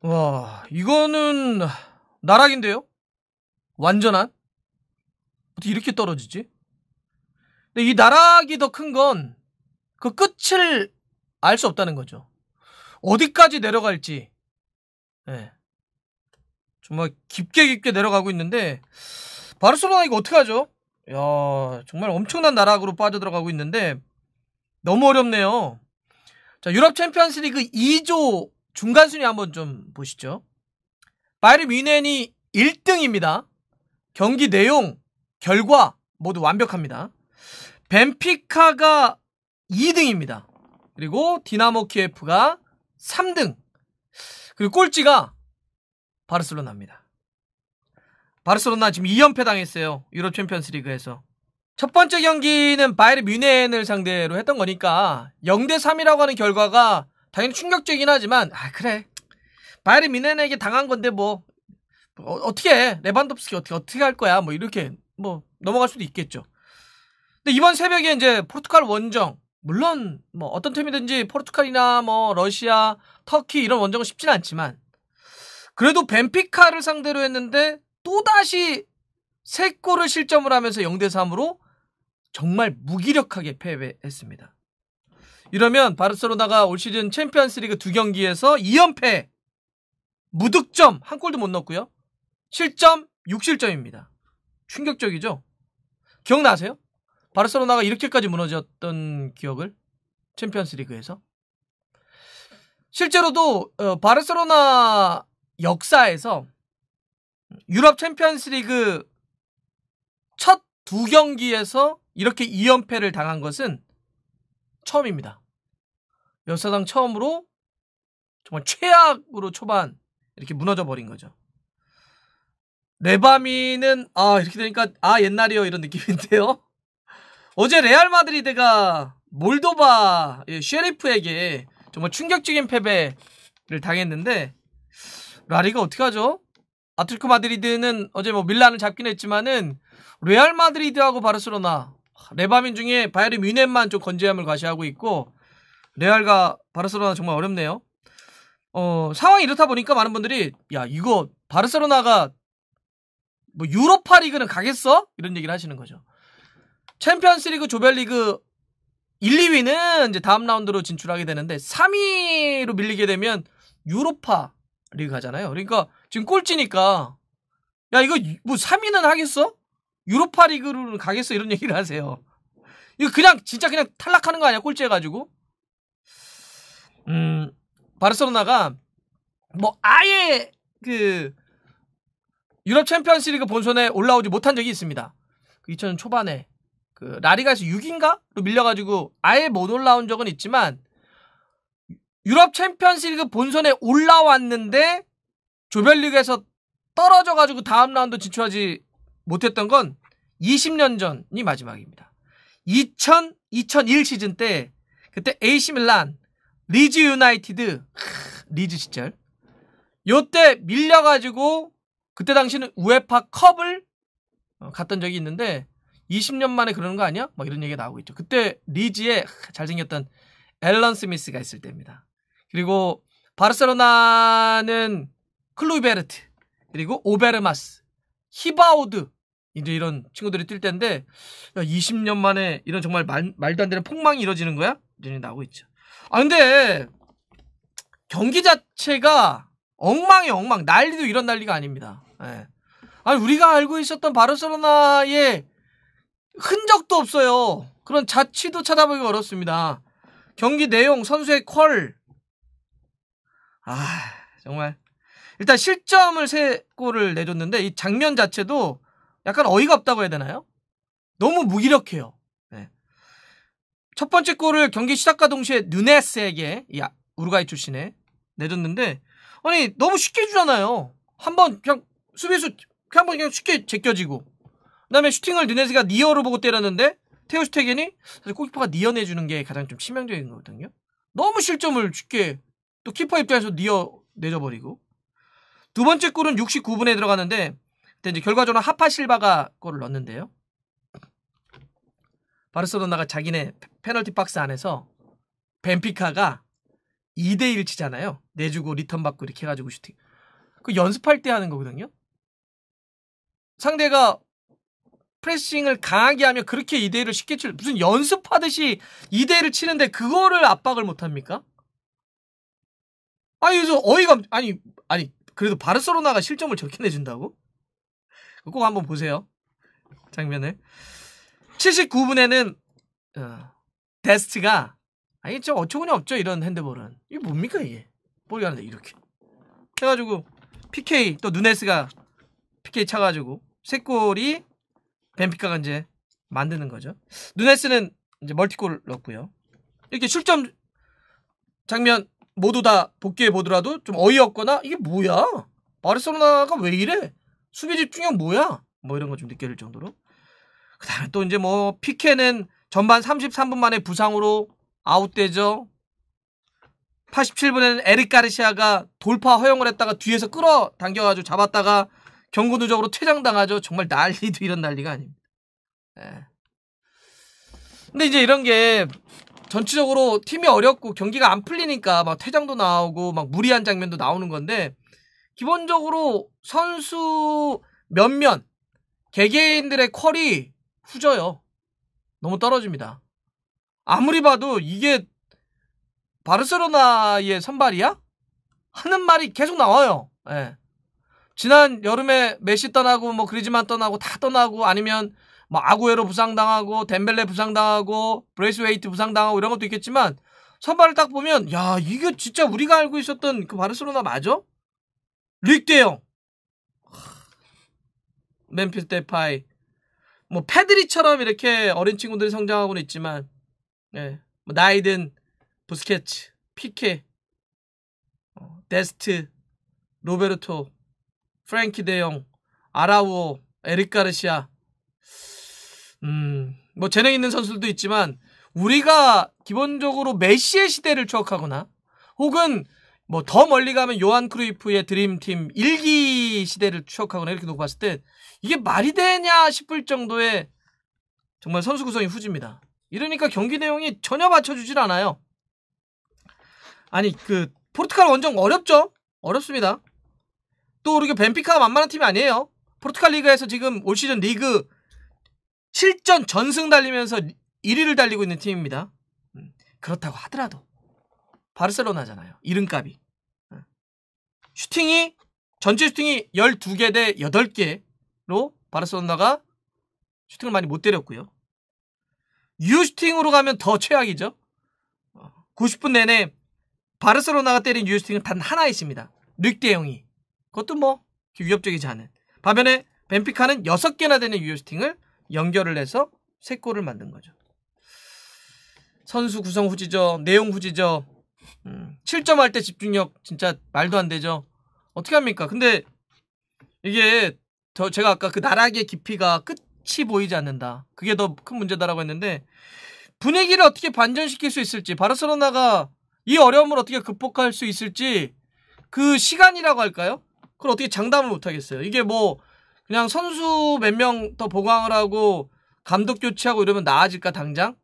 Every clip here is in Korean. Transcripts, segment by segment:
와, 이거는 나락인데요? 완전한? 어떻게 이렇게 떨어지지? 근데 이 나락이 더 큰 건 그 끝을 알 수 없다는 거죠. 어디까지 내려갈지. 네. 정말 깊게 깊게 내려가고 있는데 바르셀로나 이거 어떻게 하죠? 야, 정말 엄청난 나락으로 빠져들어가고 있는데 너무 어렵네요. 자, 유럽 챔피언스 리그 2조 중간 순위 한번 좀 보시죠. 바이에른 뮌헨이 1등입니다. 경기 내용, 결과 모두 완벽합니다. 벤피카가 2등입니다. 그리고 디나모 키에프가 3등. 그리고 꼴찌가 바르셀로나입니다. 바르셀로나 지금 2연패 당했어요. 유럽 챔피언스 리그에서. 첫 번째 경기는 바이에 뮌헨을 상대로 했던 거니까 0대 3이라고 하는 결과가 당연히 충격적이긴 하지만 아 그래 바이른 미넨에게 당한 건데 뭐 어, 떻게 레반도프스키 어떻게 어떻게 할 거야 뭐 이렇게 뭐 넘어갈 수도 있겠죠. 근데 이번 새벽에 이제 포르투갈 원정 물론 뭐 어떤 팀이든지 포르투갈이나 뭐 러시아, 터키 이런 원정은 쉽진 않지만 그래도 벤피카를 상대로 했는데 또 다시 세 골을 실점을 하면서 0대 3으로 정말 무기력하게 패배했습니다. 이러면 바르셀로나가 올 시즌 챔피언스리그 두 경기에서 2연패 무득점 한 골도 못 넣었고요. 7점 6실점입니다. 충격적이죠. 기억나세요? 바르셀로나가 이렇게까지 무너졌던 기억을 챔피언스리그에서 실제로도 어, 바르셀로나 역사에서 유럽 챔피언스리그 첫 두 경기에서 이렇게 2연패를 당한 것은 처음입니다. 역사상 처음으로 정말 최악으로 초반 이렇게 무너져 버린 거죠. 레바미는 아 이렇게 되니까 아 옛날이요 이런 느낌인데요. 어제 레알 마드리드가 몰도바 예, 쉐리프에게 정말 충격적인 패배를 당했는데 라리가 어떻게 하죠? 아틀코 마드리드는 어제 뭐 밀란을 잡긴 했지만은 레알 마드리드하고 바르셀로나 레바민 중에 바이에른 뮌헨만 좀 건재함을 과시하고 있고 레알과 바르셀로나 정말 어렵네요. 어, 상황이 이렇다 보니까 많은 분들이 야, 이거 바르셀로나가 뭐 유로파 리그는 가겠어? 이런 얘기를 하시는 거죠. 챔피언스 리그, 조별 리그 1, 2위는 이제 다음 라운드로 진출하게 되는데 3위로 밀리게 되면 유로파 리그 가잖아요. 그러니까 지금 꼴찌니까 야, 이거 뭐 3위는 하겠어? 유로파 리그로 가겠어 이런 얘기를 하세요. 이거 그냥 진짜 그냥 탈락하는 거 아니야 꼴찌해 가지고? 음 바르셀로나가 뭐 아예 그 유럽 챔피언스리그 본선에 올라오지 못한 적이 있습니다. 2000년 그 초반에 그 라리가에서 6인가로 밀려가지고 아예 못 올라온 적은 있지만 유럽 챔피언스리그 본선에 올라왔는데 조별리그에서 떨어져가지고 다음 라운드 진출하지 못했던 건 20년 전이 마지막입니다. 2000, 2001 시즌 때 그때 에이시 밀란, 리즈 유나이티드, 리즈 시절 요때 밀려가지고 그때 당시는 우에파 컵을 어, 갔던 적이 있는데 20년 만에 그러는 거 아니야? 뭐 이런 얘기가 나오고 있죠. 그때 리즈에 잘생겼던 앨런 스미스가 있을 때입니다. 그리고 바르셀로나는 클루베르트 그리고 오베르마스, 히바우드 이제 이런 친구들이 뛸 텐데 20년 만에 이런 정말 말, 말도 안 되는 폭망이 이뤄지는 거야? 이런 나오고 있죠. 아 근데 경기 자체가 엉망이 엉망 난리도 이런 난리가 아닙니다. 예. 아니 우리가 알고 있었던 바르셀로나의 흔적도 없어요. 그런 자취도 찾아보기 어렵습니다. 경기 내용, 선수의 퀄. 아, 정말. 일단 실점을 세 골을 내줬는데 이 장면 자체도 약간 어이가 없다고 해야 되나요? 너무 무기력해요. 네. 첫 번째 골을 경기 시작과 동시에 누네스에게 이 우루과이 출신에 내줬는데 아니 너무 쉽게 주잖아요. 한번 그냥 수비수 한번 그냥 쉽게 제껴지고 그다음에 슈팅을 누네스가 니어로 보고 때렸는데 테오 슈테겐이 사실 골키퍼가 니어 내주는 게 가장 좀 치명적인 거거든요. 너무 실점을 쉽게 또 키퍼 입장에서 니어 내줘버리고 두 번째 골은 69분에 들어가는데 근데 이제 결과적으로 하파 실바가 골을 넣는데요 바르셀로나가 자기네 페널티 박스 안에서 벤피카가 2대1 치잖아요. 내주고 리턴 받고 이렇게 해가지고 슈팅. 그 연습할 때 하는 거거든요. 상대가 프레싱을 강하게 하면 그렇게 2대1을 쉽게 칠 무슨 연습하듯이 2대1을 치는데 그거를 압박을 못합니까? 아니 그래서 어이가 아니 아니 그래도 바르셀로나가 실점을 저렇게 내준다고? 꼭 한번 보세요. 장면을. 79분에는 어, 데스트가 아니 저 어처구니 없죠 이런 핸드볼은 이게 뭡니까 이게 볼이 하는데 이렇게 해가지고 PK 또 누네스가 PK 차가지고 새 골이 벤피카가 이제 만드는 거죠 누네스는 이제 멀티골 넣었고요 이렇게 출점 장면 모두 다 복귀해 보더라도 좀 어이없거나 이게 뭐야 바르셀로나가 왜 이래 수비 집중력 뭐야? 뭐 이런 거 좀 느껴질 정도로. 그 다음에 또 이제 뭐 피케는 전반 33분 만에 부상으로 아웃되죠. 87분에는 에릭 가르시아가 돌파 허용을 했다가 뒤에서 끌어당겨가지고 잡았다가 경고 누적으로 퇴장당하죠. 정말 난리도 이런 난리가 아닙니다. 네. 근데 이제 이런 게 전체적으로 팀이 어렵고 경기가 안 풀리니까 막 퇴장도 나오고 막 무리한 장면도 나오는 건데 기본적으로 선수 몇몇 개개인들의 퀄이 후져요. 너무 떨어집니다. 아무리 봐도 이게 바르셀로나의 선발이야? 하는 말이 계속 나와요. 예. 지난 여름에 메시 떠나고 뭐 그리지만 떠나고 다 떠나고 아니면 뭐 아구에로 부상당하고 덴벨레 부상당하고 브레이스웨이트 부상당하고 이런 것도 있겠지만 선발을 딱 보면 야 이게 진짜 우리가 알고 있었던 그 바르셀로나 맞아? 릭대영 맨필 데파이 뭐 패드리처럼 이렇게 어린 친구들이 성장하고는 있지만 예. 뭐 나이든 부스케츠 피케 어, 데스트 로베르토 프랭키 대영 아라우오 에릭 가르시아 음뭐 재능 있는 선수들도 있지만 우리가 기본적으로 메시의 시대를 추억하거나 혹은 뭐더 멀리 가면 요한 크루이프의 드림팀 일기 시대를 추억하거나 이렇게 놓고 봤을 때 이게 말이 되냐 싶을 정도의 정말 선수 구성이 후지입니다 이러니까 경기 내용이 전혀 맞춰주질 않아요. 아니 그 포르투갈 원정 어렵죠? 어렵습니다. 또 이렇게 그 벤피카 가 만만한 팀이 아니에요. 포르투갈 리그에서 지금 올 시즌 리그 7전 전승 달리면서 1위를 달리고 있는 팀입니다. 음, 그렇다고 하더라도 바르셀로나잖아요. 이름값이. 예. 슈팅이 전체 슈팅이 12개 대 8개로 바르셀로나가 슈팅을 많이 못 때렸고요. 유슈팅으로 가면 더 최악이죠. 90분 어, 내내 바르셀로나가 때린 유슈팅은 단 하나 있습니다. 릭대형이. 그것도 뭐 위협적이지 않은. 반면에 벤피카는 6개나 되는 유효슈팅을 연결을 해서 3골을 만든 거죠. 선수 구성 후지죠. 내용 후지죠. 음, 7점 할 때 집중력 진짜 말도 안 되죠. 어떻게 합니까? 근데 이게 저 제가 아까 그 나락의 깊이가 끝이 보이지 않는다. 그게 더 큰 문제다라고 했는데 분위기를 어떻게 반전시킬 수 있을지 바르셀로나가 이 어려움을 어떻게 극복할 수 있을지 그 시간이라고 할까요? 그걸 어떻게 장담을 못 하겠어요. 이게 뭐 그냥 선수 몇 명 더 보강을 하고 감독 교체하고 이러면 나아질까 당장?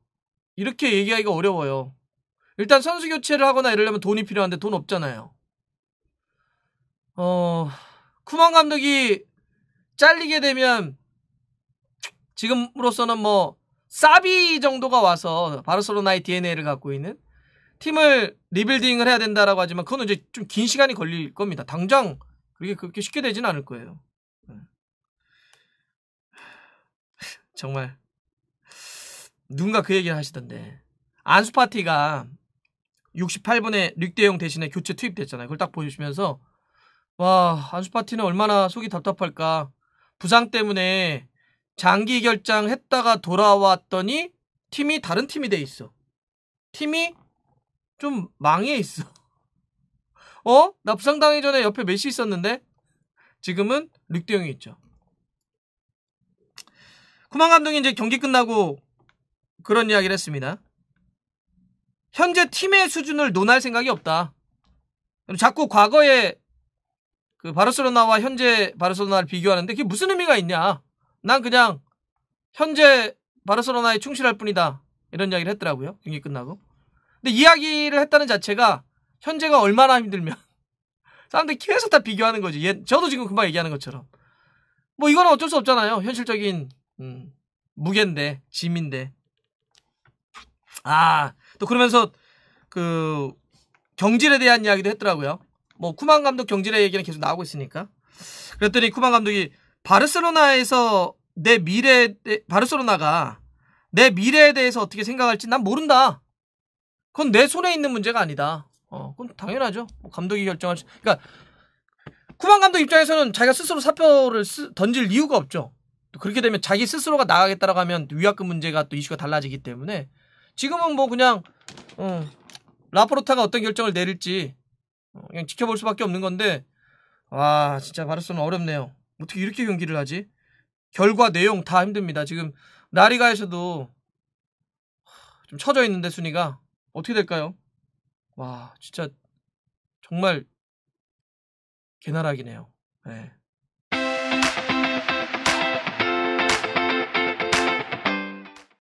이렇게 얘기하기가 어려워요. 일단 선수 교체를 하거나 이러려면 돈이 필요한데 돈 없잖아요. 어, 쿠만 감독이 잘리게 되면 지금으로서는 뭐 사비 정도가 와서 바르셀로나의 DNA를 갖고 있는 팀을 리빌딩을 해야 된다라고 하지만 그건 이제 좀 긴 시간이 걸릴 겁니다. 당장 그게 그렇게 쉽게 되진 않을 거예요. 네. 정말 누군가 그 얘기를 하시던데 안수 파티가 68분에 릭대용 대신에 교체 투입됐잖아요. 그걸 딱 보여주시면서 와 안수파티는 얼마나 속이 답답할까. 부상 때문에 장기 결장했다가 돌아왔더니 팀이 다른 팀이 돼 있어. 팀이 좀 망해 있어. 어? 나 부상당기 하 전에 옆에 메시 있었는데 지금은 릭대용이 있죠. 쿠만 감독이 이제 경기 끝나고 그런 이야기를 했습니다. 현재 팀의 수준을 논할 생각이 없다. 자꾸 과거에 그 바르셀로나와 현재 바르셀로나를 비교하는데 그게 무슨 의미가 있냐? 난 그냥 현재 바르셀로나에 충실할 뿐이다. 이런 이야기를 했더라고요. 경기 끝나고. 근데 이야기를 했다는 자체가 현재가 얼마나 힘들면 사람들이 계속 다 비교하는 거지. 얘, 저도 지금 금방 얘기하는 것처럼. 뭐 이거는 어쩔 수 없잖아요. 현실적인 음, 무게인데 짐인데. 아또 그러면서 그 경질에 대한 이야기도 했더라고요. 뭐 쿠만 감독 경질의 얘기는 계속 나오고 있으니까. 그랬더니 쿠만 감독이 바르셀로나에서 내 미래 바르셀로나가 내 미래에 대해서 어떻게 생각할지 난 모른다. 그건 내 손에 있는 문제가 아니다. 어, 그건 당연하죠. 뭐 감독이 결정할 수. 그러니까 쿠만 감독 입장에서는 자기가 스스로 사표를 쓰, 던질 이유가 없죠. 그렇게 되면 자기 스스로가 나가겠다라고 하면 위약금 문제가 또 이슈가 달라지기 때문에 지금은 뭐 그냥 어, 라포르타가 어떤 결정을 내릴지 어, 그냥 지켜볼 수밖에 없는 건데 와 진짜 바르스는 어렵네요. 어떻게 이렇게 경기를 하지? 결과 내용 다 힘듭니다. 지금 나리가에서도 좀 처져 있는데 순위가 어떻게 될까요? 와 진짜 정말 개나락이네요. 네.